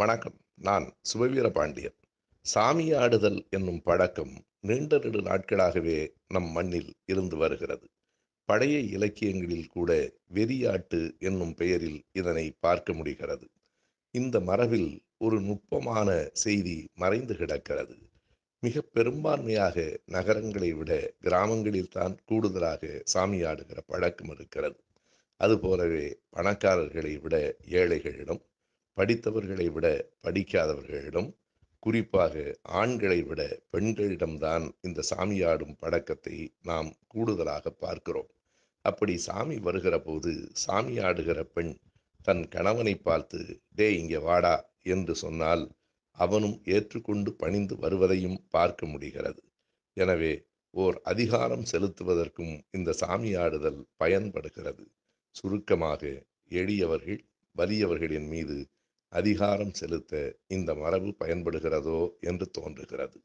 வணக்கம் நான் சுபவீர பாண்டியன் சாமியாடுதல் என்னும் பழக்கம் நீண்ட நெடு நாட்களாகவே நம் மண்ணில் இருந்து வருகிறது பழைய இலக்கியங்களில் கூட வெறியாட்டு என்னும் பெயரில் இதனை பார்க்க முடிகிறது இந்த மரபில் ஒரு நுட்பமான செய்தி மறைந்து கிடக்கிறது மிக பெரும்பான்மையாக நகரங்களை விட கிராமங்களில்தான் கூடுதலாக சாமியாடுகிற பழக்கம் இருக்கிறது அதுபோலவே பணக்காரர்களை விட ஏழைகளிடம் படித்தவர்களை விட படிக்காதவர்களிடம் குறிப்பாக ஆண்களை விட பெண்களிடம்தான் இந்த சாமியாடும் பழக்கத்தை நாம் கூடுதலாக பார்க்கிறோம் அப்படி சாமி வருகிற போது சாமியாடுகிற பெண் தன் கணவனை பார்த்து டே இங்கே வாடா என்று சொன்னால் அவனும் ஏற்றுக்கொண்டு பணிந்து வருவதையும் பார்க்க முடிகிறது எனவே ஓர் அதிகாரம் செலுத்துவதற்கும் இந்த சாமியாடுதல் பயன்படுகிறது சுருக்கமாக எளியவர்கள் வலியவர்களின் மீது அதிகாரம் செலுத்த இந்த மரபு பயன்படுகிறதோ என்று தோன்றுகிறது